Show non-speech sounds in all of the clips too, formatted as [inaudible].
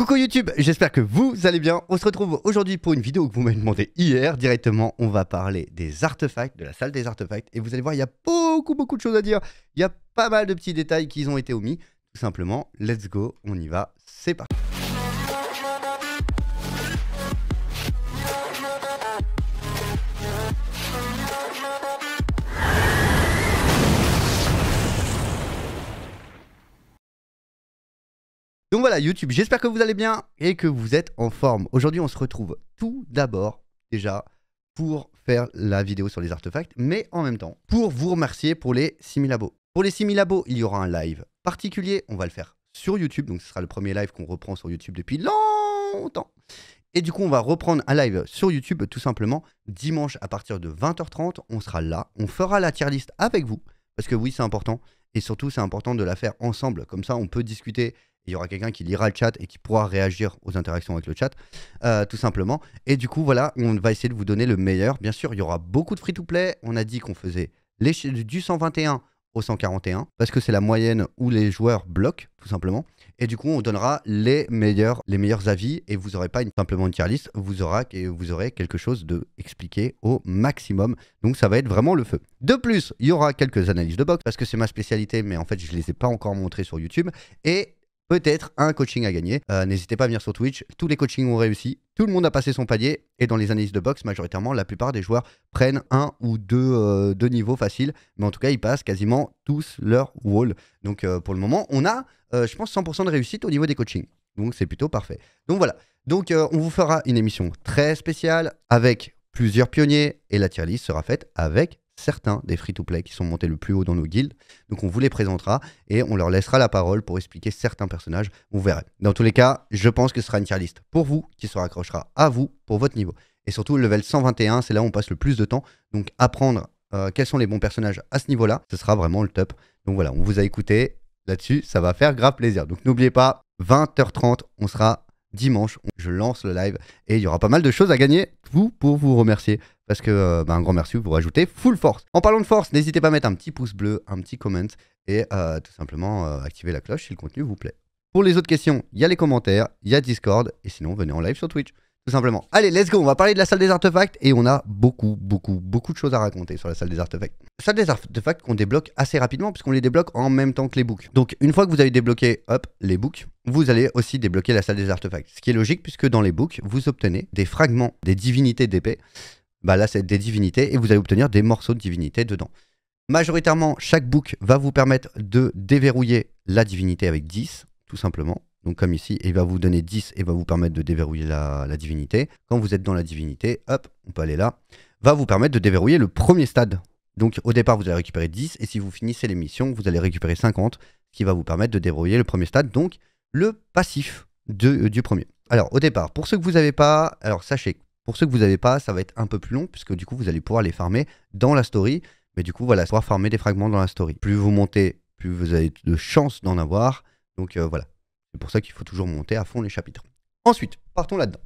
Coucou YouTube, j'espère que vous allez bien. On se retrouve aujourd'hui pour une vidéo que vous m'avez demandé hier directement. On va parler des artefacts, de la salle des artefacts. Et vous allez voir, il y a beaucoup, beaucoup de choses à dire. Il y a pas mal de petits détails qui ont été omis. Tout simplement, let's go, on y va, c'est parti. Donc voilà YouTube, j'espère que vous allez bien et que vous êtes en forme. Aujourd'hui on se retrouve tout d'abord déjà pour faire la vidéo sur les artefacts, mais en même temps pour vous remercier pour les 6000 abos. Pour les 6000 abos, il y aura un live particulier, on va le faire sur YouTube, donc ce sera le premier live qu'on reprend sur YouTube depuis longtemps. Et du coup, on va reprendre un live sur YouTube tout simplement dimanche à partir de 20h30. On sera là, on fera la tier list avec vous parce que oui, c'est important et surtout, c'est important de la faire ensemble. Comme ça, on peut discuter il y aura quelqu'un qui lira le chat et qui pourra réagir aux interactions avec le chat, euh, tout simplement. Et du coup, voilà, on va essayer de vous donner le meilleur. Bien sûr, il y aura beaucoup de free-to-play. On a dit qu'on faisait les, du 121 au 141, parce que c'est la moyenne où les joueurs bloquent, tout simplement. Et du coup, on donnera les meilleurs, les meilleurs avis, et vous n'aurez pas une, simplement une tier list, vous, aurez, vous aurez quelque chose de expliqué au maximum. Donc ça va être vraiment le feu. De plus, il y aura quelques analyses de box, parce que c'est ma spécialité, mais en fait, je ne les ai pas encore montrées sur YouTube. Et peut-être un coaching à gagner. Euh, n'hésitez pas à venir sur Twitch. Tous les coachings ont réussi. Tout le monde a passé son palier. Et dans les analyses de boxe, majoritairement, la plupart des joueurs prennent un ou deux, euh, niveaux faciles. Mais en tout cas, ils passent quasiment tous leur wall. Donc euh, pour le moment, on a, je pense, 100% de réussite au niveau des coachings. Donc c'est plutôt parfait. Donc voilà. Donc on vous fera une émission très spéciale avec plusieurs pionniers. Et la tier list sera faite avec certains des free-to-play qui sont montés le plus haut dans nos guilds, Donc on vous les présentera et on leur laissera la parole pour expliquer certains personnages. Vous verrez. Dans tous les cas, je pense que ce sera une tier list pour vous qui se raccrochera à vous pour votre niveau. Et surtout, le level 121, c'est là où on passe le plus de temps. Donc apprendre euh, quels sont les bons personnages à ce niveau-là, ce sera vraiment le top. Donc voilà, on vous a écouté là-dessus, ça va faire grave plaisir. Donc n'oubliez pas, 20h30, on sera dimanche, je lance le live et il y aura pas mal de choses à gagner, vous, pour vous remercier parce que euh, bah, un grand merci, vous, rajoutez full force. En parlant de force, n'hésitez pas à mettre un petit pouce bleu, un petit comment et euh, tout simplement euh, activer la cloche si le contenu vous plaît. Pour les autres questions, il y a les commentaires, il y a Discord et sinon venez en live sur Twitch. Tout simplement. Allez, let's go, on va parler de la salle des artefacts et on a beaucoup, beaucoup, beaucoup de choses à raconter sur la salle des artefacts. Salle des artefacts qu'on débloque assez rapidement puisqu'on les débloque en même temps que les books. Donc une fois que vous avez débloqué, hop, les books, vous allez aussi débloquer la salle des artefacts. Ce qui est logique puisque dans les books, vous obtenez des fragments des divinités d'épée bah là c'est des divinités et vous allez obtenir des morceaux de divinités dedans. Majoritairement, chaque book va vous permettre de déverrouiller la divinité avec 10, tout simplement. Donc comme ici, il va vous donner 10 et va vous permettre de déverrouiller la, divinité. Quand vous êtes dans la divinité, hop, on peut aller là, va vous permettre de déverrouiller le premier stade. Donc au départ, vous allez récupérer 10 et si vous finissez les missions, vous allez récupérer 50, ce qui va vous permettre de déverrouiller le premier stade, donc le passif de, euh, du premier. Alors au départ, pour ceux que vous n'avez pas, alors sachez que pour ceux que vous n'avez pas, ça va être un peu plus long, puisque du coup, vous allez pouvoir les farmer dans la story. Mais du coup, voilà, pouvoir farmer des fragments dans la story. Plus vous montez, plus vous avez de chances d'en avoir. Donc euh, voilà, c'est pour ça qu'il faut toujours monter à fond les chapitres. Ensuite, partons là-dedans.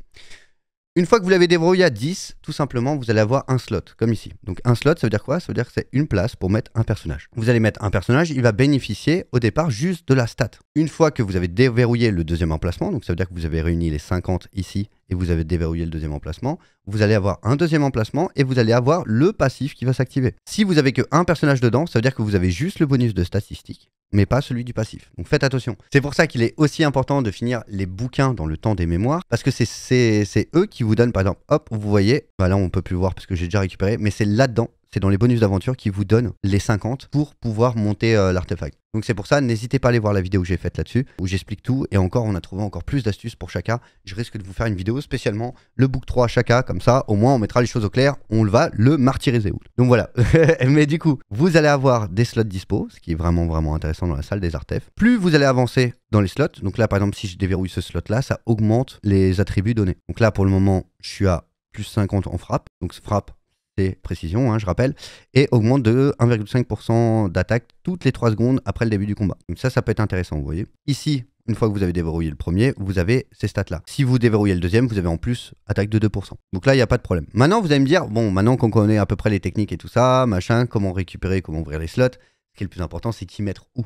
Une fois que vous l'avez débrouillé à 10, tout simplement, vous allez avoir un slot, comme ici. Donc un slot, ça veut dire quoi Ça veut dire que c'est une place pour mettre un personnage. Vous allez mettre un personnage, il va bénéficier au départ juste de la stat. Une fois que vous avez déverrouillé le deuxième emplacement, donc ça veut dire que vous avez réuni les 50 ici et vous avez déverrouillé le deuxième emplacement, vous allez avoir un deuxième emplacement et vous allez avoir le passif qui va s'activer. Si vous avez qu'un personnage dedans, ça veut dire que vous avez juste le bonus de statistique, mais pas celui du passif. Donc faites attention. C'est pour ça qu'il est aussi important de finir les bouquins dans le temps des mémoires, parce que c'est eux qui vous donnent, par exemple, hop, vous voyez, bah là on peut plus voir parce que j'ai déjà récupéré, mais c'est là-dedans c'est dans les bonus d'aventure qui vous donne les 50 pour pouvoir monter euh, l'artefact. Donc c'est pour ça, n'hésitez pas à aller voir la vidéo que j'ai faite là-dessus, où j'explique tout, et encore, on a trouvé encore plus d'astuces pour chacun. Je risque de vous faire une vidéo spécialement, le book 3 chacun, comme ça, au moins on mettra les choses au clair, on le va le martyriser. Donc voilà, [laughs] mais du coup, vous allez avoir des slots dispo, ce qui est vraiment vraiment intéressant dans la salle des artef. Plus vous allez avancer dans les slots, donc là par exemple, si je déverrouille ce slot-là, ça augmente les attributs donnés. Donc là, pour le moment, je suis à plus 50 en frappe, donc frappe c'est précision, hein, je rappelle, et augmente de 1,5% d'attaque toutes les 3 secondes après le début du combat. Donc ça, ça peut être intéressant, vous voyez. Ici, une fois que vous avez déverrouillé le premier, vous avez ces stats-là. Si vous déverrouillez le deuxième, vous avez en plus attaque de 2%. Donc là, il n'y a pas de problème. Maintenant, vous allez me dire, bon, maintenant qu'on connaît à peu près les techniques et tout ça, machin, comment récupérer, comment ouvrir les slots, ce qui est le plus important, c'est qui mettre où.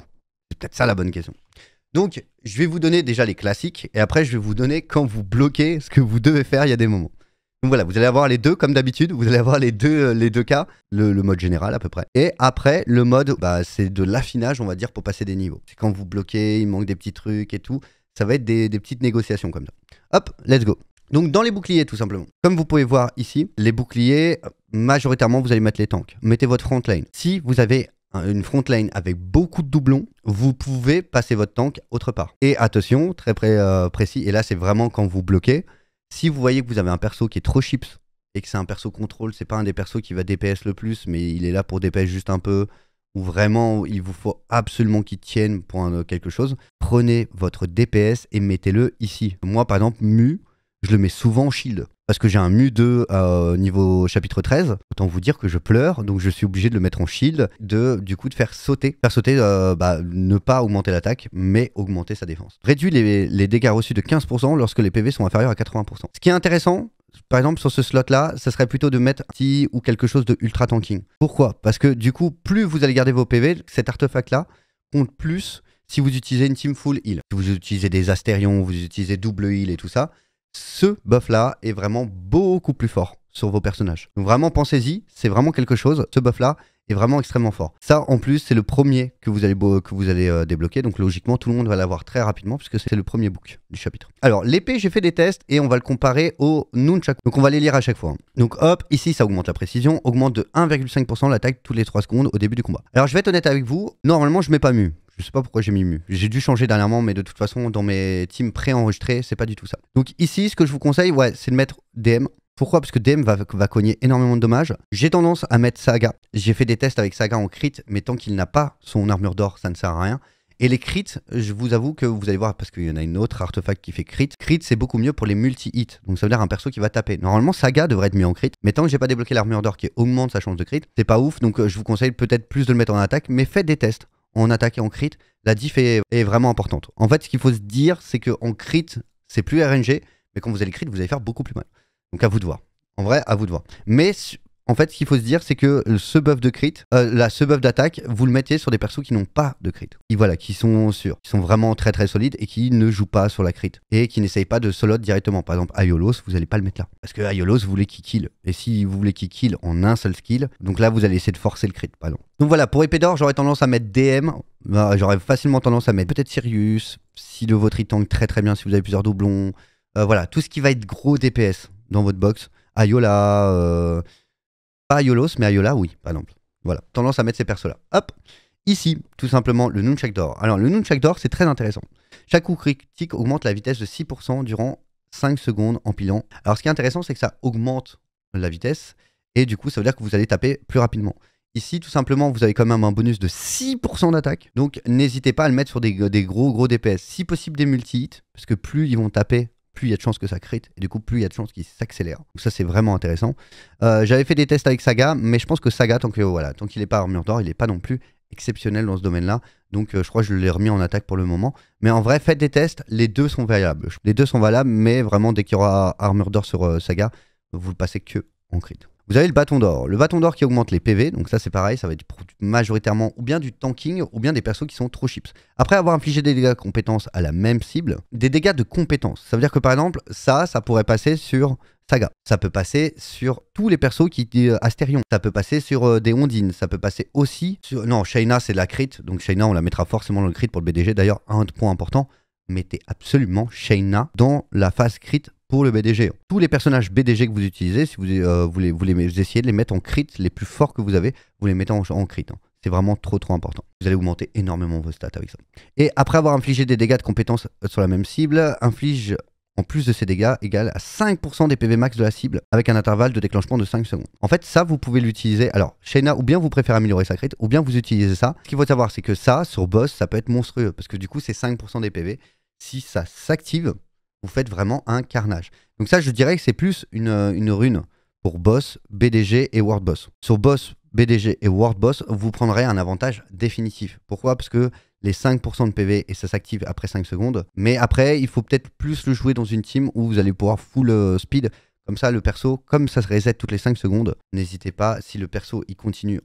C'est peut-être ça la bonne question. Donc, je vais vous donner déjà les classiques, et après, je vais vous donner quand vous bloquez ce que vous devez faire il y a des moments. Donc voilà, vous allez avoir les deux comme d'habitude, vous allez avoir les deux, euh, les deux cas, le, mode général à peu près. Et après, le mode, bah, c'est de l'affinage, on va dire, pour passer des niveaux. C'est quand vous bloquez, il manque des petits trucs et tout. Ça va être des, petites négociations comme ça. Hop, let's go. Donc dans les boucliers tout simplement. Comme vous pouvez voir ici, les boucliers, majoritairement vous allez mettre les tanks. Mettez votre front line. Si vous avez une front line avec beaucoup de doublons, vous pouvez passer votre tank autre part. Et attention, très euh, précis, et là c'est vraiment quand vous bloquez, si vous voyez que vous avez un perso qui est trop chips et que c'est un perso contrôle, c'est pas un des persos qui va DPS le plus, mais il est là pour DPS juste un peu, ou vraiment il vous faut absolument qu'il tienne pour quelque chose, prenez votre DPS et mettez-le ici. Moi par exemple, Mu, je le mets souvent en shield parce que j'ai un MU2 euh, niveau chapitre 13. Autant vous dire que je pleure, donc je suis obligé de le mettre en shield, de du coup de faire sauter. Faire sauter, euh, bah, ne pas augmenter l'attaque, mais augmenter sa défense. Réduit les, dégâts reçus de 15% lorsque les PV sont inférieurs à 80%. Ce qui est intéressant, par exemple, sur ce slot-là, ça serait plutôt de mettre un petit ou quelque chose de ultra tanking. Pourquoi Parce que du coup, plus vous allez garder vos PV, cet artefact-là compte plus si vous utilisez une team full heal. Si vous utilisez des Astérions, vous utilisez double heal et tout ça, ce buff-là est vraiment beaucoup plus fort sur vos personnages. vraiment pensez-y, c'est vraiment quelque chose, ce buff-là est vraiment extrêmement fort. Ça en plus c'est le premier que vous allez, que vous allez euh, débloquer, donc logiquement tout le monde va l'avoir très rapidement puisque c'est le premier book du chapitre. Alors l'épée j'ai fait des tests et on va le comparer au nunchaku, donc on va les lire à chaque fois. Hein. Donc hop, ici ça augmente la précision, augmente de 1,5% l'attaque toutes les 3 secondes au début du combat. Alors je vais être honnête avec vous, normalement je mets pas mu, je sais pas pourquoi j'ai mis mu. J'ai dû changer dernièrement, mais de toute façon, dans mes teams pré-enregistrés, c'est pas du tout ça. Donc ici, ce que je vous conseille, ouais, c'est de mettre DM. Pourquoi Parce que DM va, cogner énormément de dommages. J'ai tendance à mettre Saga. J'ai fait des tests avec Saga en crit, mais tant qu'il n'a pas son armure d'or, ça ne sert à rien. Et les crits, je vous avoue que vous allez voir, parce qu'il y en a une autre artefact qui fait crit. Crit, c'est beaucoup mieux pour les multi-hits. Donc ça veut dire un perso qui va taper. Normalement, Saga devrait être mis en crit. Mais tant que j'ai pas débloqué l'armure d'or qui augmente sa chance de crit, c'est pas ouf. Donc euh, je vous conseille peut-être plus de le mettre en attaque, mais faites des tests en attaque et en crit, la diff est, vraiment importante. En fait, ce qu'il faut se dire, c'est qu'en crit, c'est plus RNG, mais quand vous allez crit, vous allez faire beaucoup plus mal. Donc à vous de voir. En vrai, à vous de voir. Mais en fait, ce qu'il faut se dire, c'est que ce buff de crit, euh, là, ce buff d'attaque, vous le mettez sur des persos qui n'ont pas de crit. Qui, voilà, qui sont sûrs, qui sont vraiment très très solides et qui ne jouent pas sur la crit. Et qui n'essayent pas de solo directement. Par exemple, Ayolos, vous n'allez pas le mettre là. Parce que Ayolos, vous voulez qu'il kill. Et si vous voulez qu'il kill en un seul skill, donc là, vous allez essayer de forcer le crit, pardon. Donc voilà, pour Épée j'aurais tendance à mettre DM. Bah, j'aurais facilement tendance à mettre peut-être Sirius, si de votre tank très très bien, si vous avez plusieurs doublons. Euh, voilà, tout ce qui va être gros DPS dans votre box. Ayola, euh, pas Ayolos, mais Ayola, oui, par exemple. Voilà, tendance à mettre ces persos-là. Hop Ici, tout simplement, le Nunchak d'or. Alors, le Nunchak d'or, c'est très intéressant. Chaque coup critique augmente la vitesse de 6% durant 5 secondes en pilant. Alors, ce qui est intéressant, c'est que ça augmente la vitesse, et du coup, ça veut dire que vous allez taper plus rapidement. Ici, tout simplement, vous avez quand même un bonus de 6% d'attaque. Donc, n'hésitez pas à le mettre sur des, des, gros, gros DPS. Si possible, des multi-hits, parce que plus ils vont taper plus il y a de chances que ça crite, et du coup, plus il y a de chances qu'il s'accélère. Donc ça, c'est vraiment intéressant. Euh, j'avais fait des tests avec Saga, mais je pense que Saga, tant qu'il voilà, tant qu'il n'est pas armure d'or, il n'est pas non plus exceptionnel dans ce domaine-là. Donc euh, je crois que je l'ai remis en attaque pour le moment. Mais en vrai, faites des tests, les deux sont valables. Les deux sont valables, mais vraiment, dès qu'il y aura armure d'or sur euh, Saga, vous le passez que en crit. Vous avez le bâton d'or. Le bâton d'or qui augmente les PV, donc ça c'est pareil, ça va être majoritairement ou bien du tanking ou bien des persos qui sont trop chips. Après avoir infligé des dégâts de compétences à la même cible, des dégâts de compétences. Ça veut dire que par exemple, ça, ça pourrait passer sur Saga. Ça peut passer sur tous les persos qui disent euh, Astérion. Ça peut passer sur euh, des Ondines. Ça peut passer aussi sur. Non, Shayna c'est de la crit, donc Shayna on la mettra forcément dans le crit pour le BDG. D'ailleurs, un point important, mettez absolument Shayna dans la phase crit pour le BDG. Tous les personnages BDG que vous utilisez, si vous, euh, voulez, vous, essayez de les mettre en crit, les plus forts que vous avez, vous les mettez en, crit. Hein. C'est vraiment trop trop important. Vous allez augmenter énormément vos stats avec ça. Et après avoir infligé des dégâts de compétences euh, sur la même cible, inflige en plus de ces dégâts égal à 5% des PV max de la cible avec un intervalle de déclenchement de 5 secondes. En fait, ça, vous pouvez l'utiliser. Alors, Shayna, ou bien vous préférez améliorer sa crit, ou bien vous utilisez ça. Ce qu'il faut savoir, c'est que ça, sur boss, ça peut être monstrueux parce que du coup, c'est 5% des PV. Si ça s'active, vous faites vraiment un carnage. Donc ça, je dirais que c'est plus une, euh, rune pour Boss, BDG et world boss. Sur Boss, BDG et world boss, vous prendrez un avantage définitif. Pourquoi Parce que les 5% de PV et ça s'active après 5 secondes. Mais après, il faut peut-être plus le jouer dans une team où vous allez pouvoir full euh, speed. Comme ça, le perso, comme ça se reset toutes les 5 secondes, n'hésitez pas, si le perso il continue,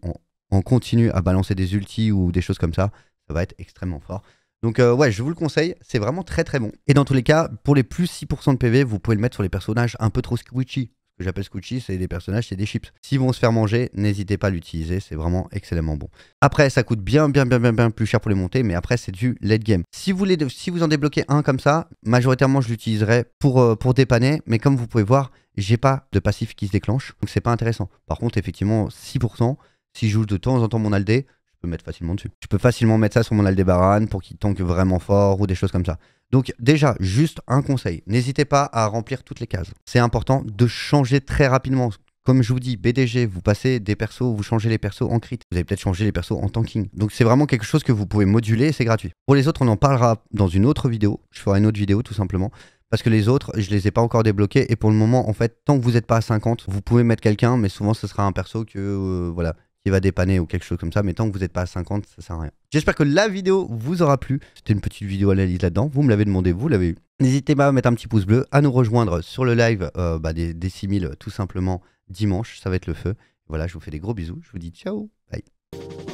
continue à balancer des ultis ou des choses comme ça, ça va être extrêmement fort. Donc euh, ouais, je vous le conseille, c'est vraiment très très bon. Et dans tous les cas, pour les plus 6% de PV, vous pouvez le mettre sur les personnages un peu trop squishy. Ce que j'appelle squishy, c'est des personnages, c'est des chips. S'ils vont se faire manger, n'hésitez pas à l'utiliser, c'est vraiment excellemment bon. Après, ça coûte bien bien bien bien bien plus cher pour les monter, mais après c'est du late game. Si vous, si vous en débloquez un comme ça, majoritairement je l'utiliserai pour, euh, pour dépanner, mais comme vous pouvez voir, j'ai pas de passif qui se déclenche, donc c'est pas intéressant. Par contre, effectivement, 6%, si je joue de temps en temps mon aldé, mettre facilement dessus. Je peux facilement mettre ça sur mon Aldebaran pour qu'il tanque vraiment fort ou des choses comme ça. Donc déjà, juste un conseil, n'hésitez pas à remplir toutes les cases. C'est important de changer très rapidement. Comme je vous dis, BDG, vous passez des persos, vous changez les persos en crit. Vous avez peut-être changé les persos en tanking. Donc c'est vraiment quelque chose que vous pouvez moduler et c'est gratuit. Pour les autres, on en parlera dans une autre vidéo. Je ferai une autre vidéo tout simplement parce que les autres, je les ai pas encore débloqués. Et pour le moment, en fait, tant que vous n'êtes pas à 50, vous pouvez mettre quelqu'un, mais souvent ce sera un perso que euh, voilà, qui va dépanner ou quelque chose comme ça. Mais tant que vous n'êtes pas à 50, ça sert à rien. J'espère que la vidéo vous aura plu. C'était une petite vidéo analyse là-dedans. Vous me l'avez demandé, vous l'avez eu. N'hésitez pas à mettre un petit pouce bleu, à nous rejoindre sur le live euh, bah, des, des 6000 tout simplement dimanche. Ça va être le feu. Voilà, je vous fais des gros bisous. Je vous dis ciao. Bye.